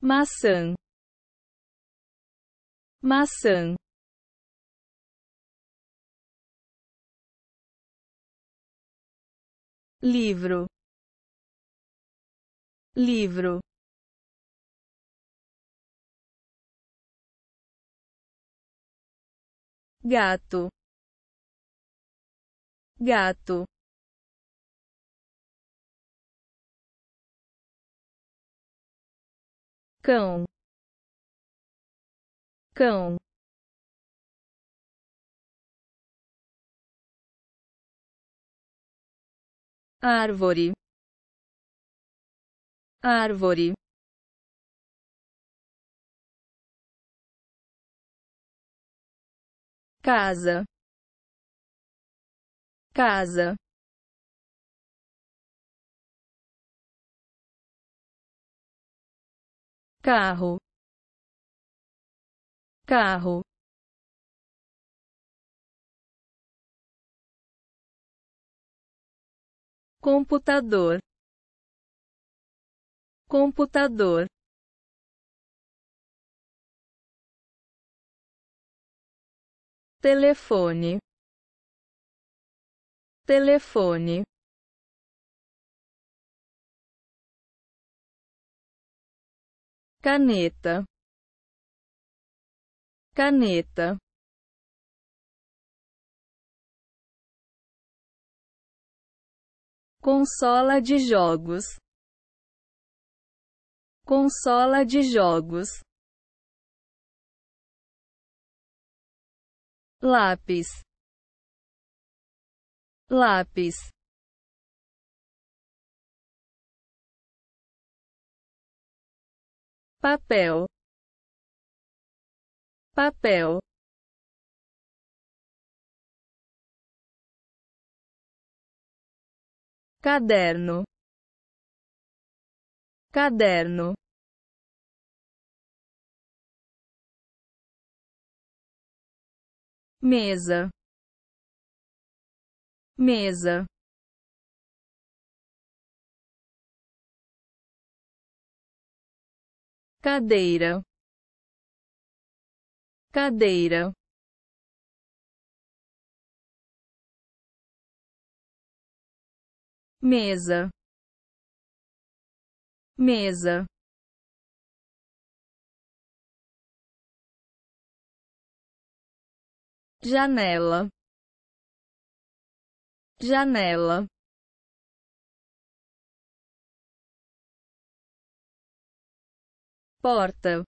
maçã, maçã. livro, livro. gato, gato. cão, cão, árvore, árvore. casa, casa. carro, carro, computador, computador. Telefone, telefone. caneta, caneta, consola de jogos, consola de jogos, lápis, lápis. papel, papel. caderno, caderno. mesa, mesa. cadeira, cadeira. mesa, mesa, janela, janela. porta,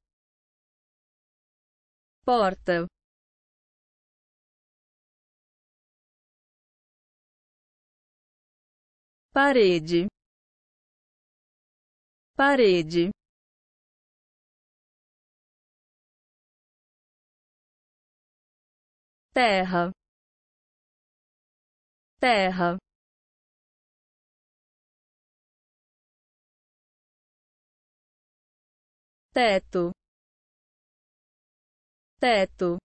porta, parede, parede. terra terra teto, teto.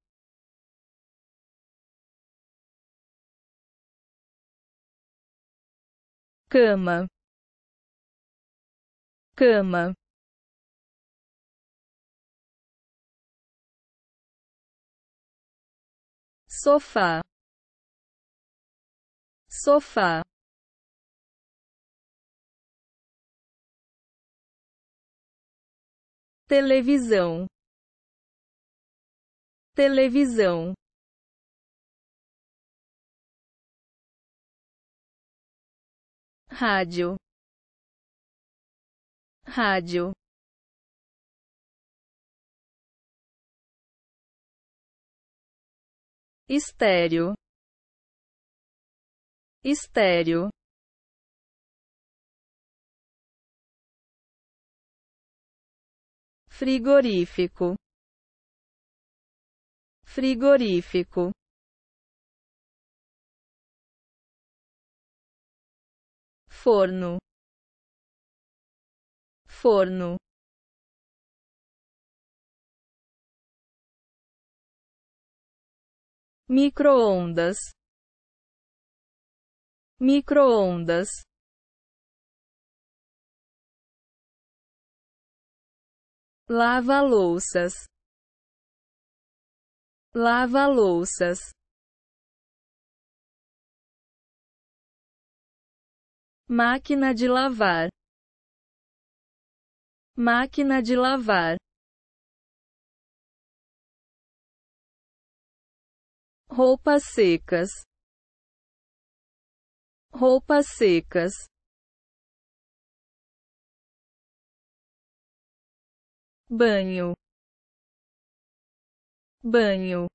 Cama, cama. Sofá, sofá. televisão, televisão. Rádio, rádio. estéreo, estéreo. frigorífico, frigorífico. Forno, forno. microondas microondas lava louças, lava louças, máquina de lavar, máquina de lavar, roupas secas, roupas secas. banho, banho.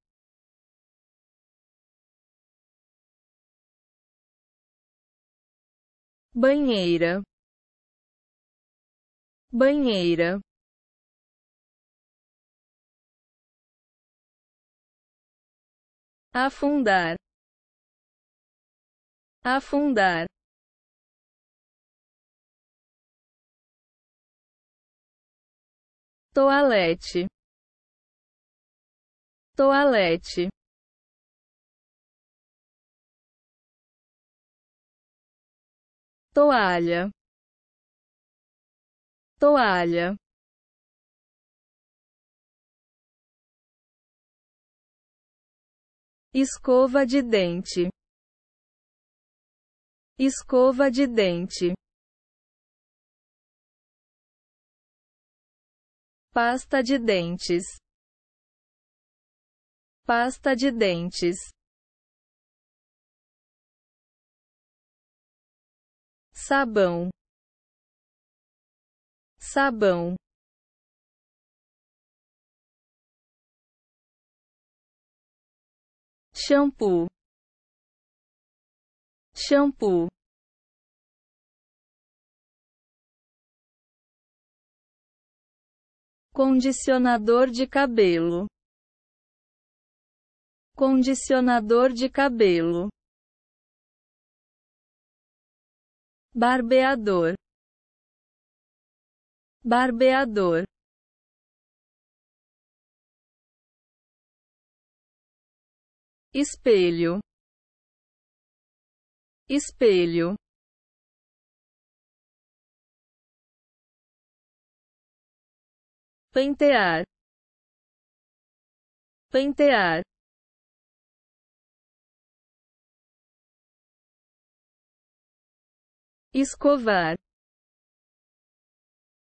banheira, banheira. afundar, afundar. toalete, toalete, toalha, toalha. Escova de dente. Escova de dente. pasta de dentes, pasta de dentes, sabão, sabão. shampoo shampoo Condicionador de cabelo. Condicionador de cabelo. Barbeador. Barbeador. Espelho. Espelho. pentear, pentear. escovar,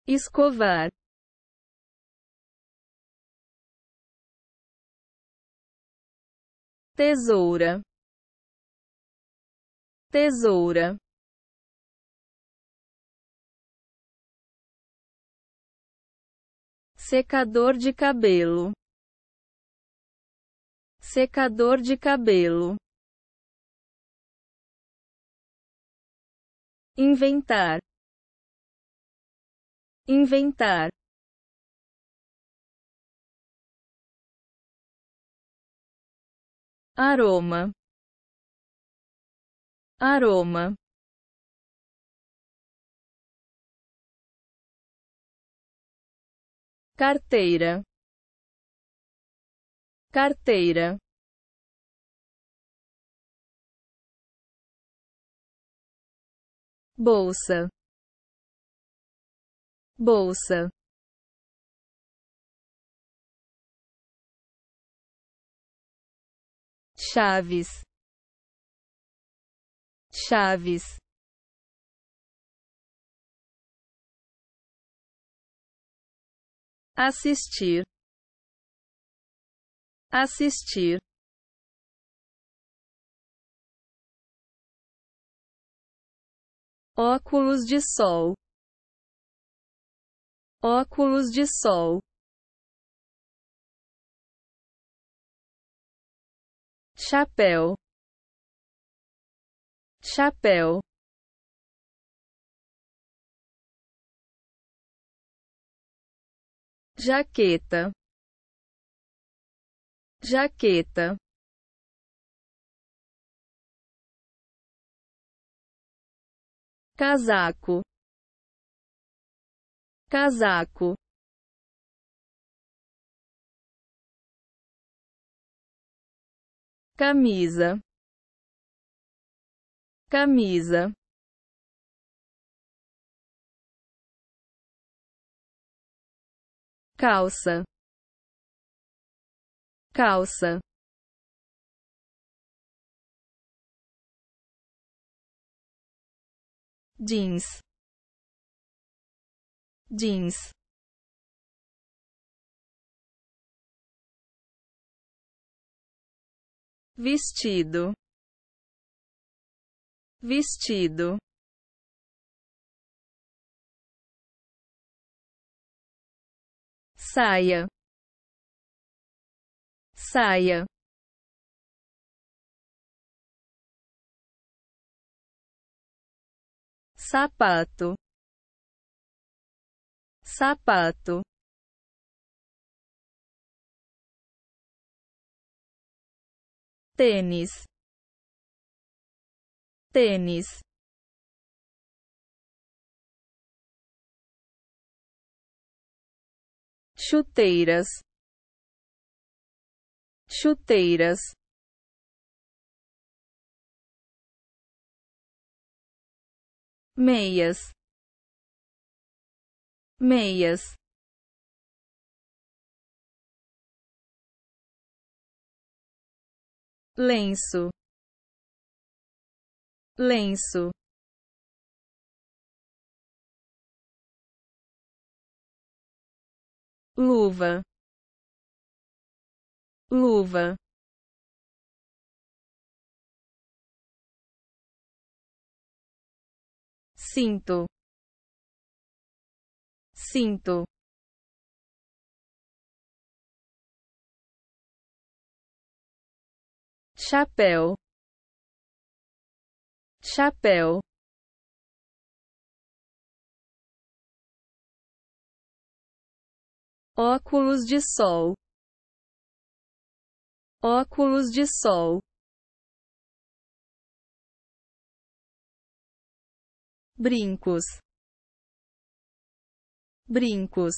escovar. Tesoura, tesoura. secador de cabelo, secador de cabelo, inventar, inventar. aroma, aroma. carteira, carteira. bolsa, bolsa, chaves, chaves. assistir, assistir. óculos de sol, óculos de sol. chapéu, chapéu. jaqueta, jaqueta, casaco, casaco. camisa, camisa. calça, calça. jeans, jeans. Vestido, vestido. saia, saia. Sapato, sapato. Tênis, tênis. chuteiras, chuteiras. Meias, meias. lenço, lenço. luva, luva. Cinto, cinto. chapéu, chapéu. óculos de sol, óculos de sol, brincos, brincos.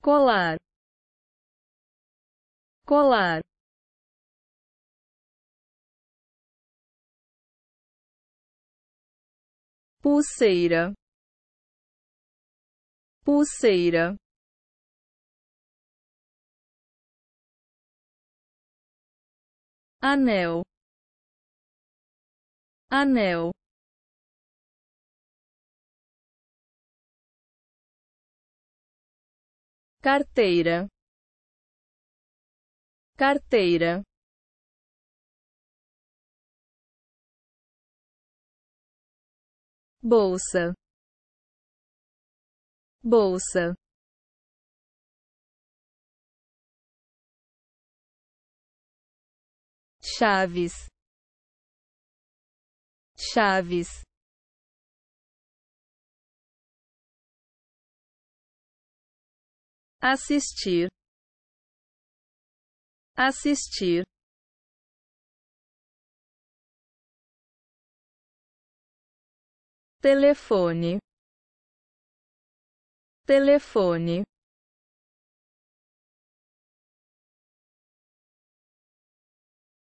Colar, colar, pulseira, pulseira. Anel, anel. carteira, carteira. bolsa, bolsa. Chaves, Chaves. Assistir, assistir. telefone, telefone.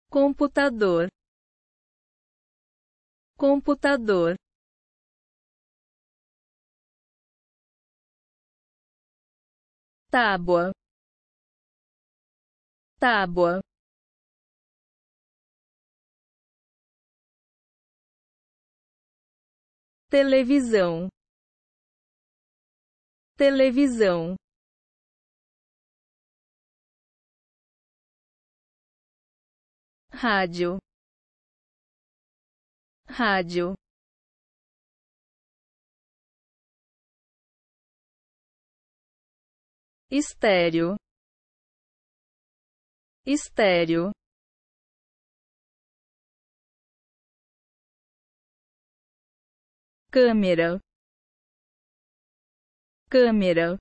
computador, computador. Tábua, tábua. televisão, televisão. Rádio, rádio. estéreo, estéreo. câmera câmera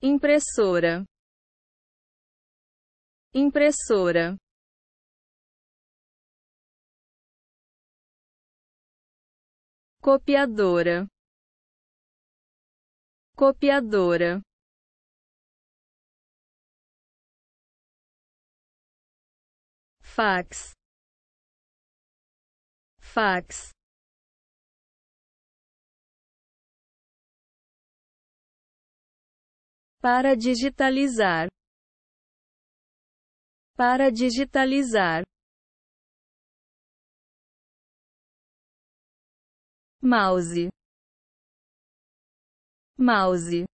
impressora impressora copiadora copiadora fax fax para digitalizar para digitalizar mouse mouse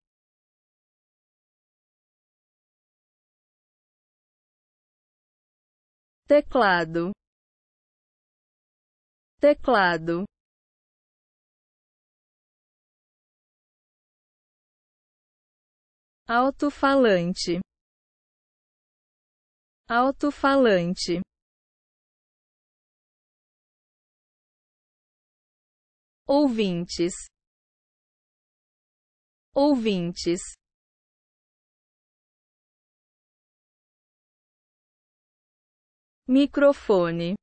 teclado, teclado. Alto-falante, alto-falante. Ouvintes, ouvintes. microfone,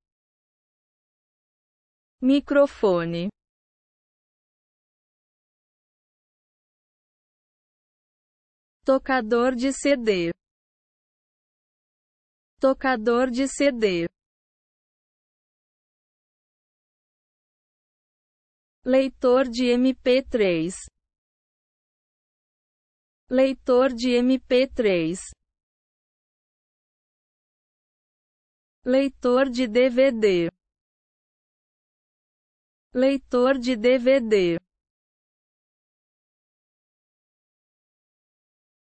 microfone. Tocador de CD, tocador de CD. Leitor de MP3 Leitor de MP3 leitor de DVD, leitor de DVD.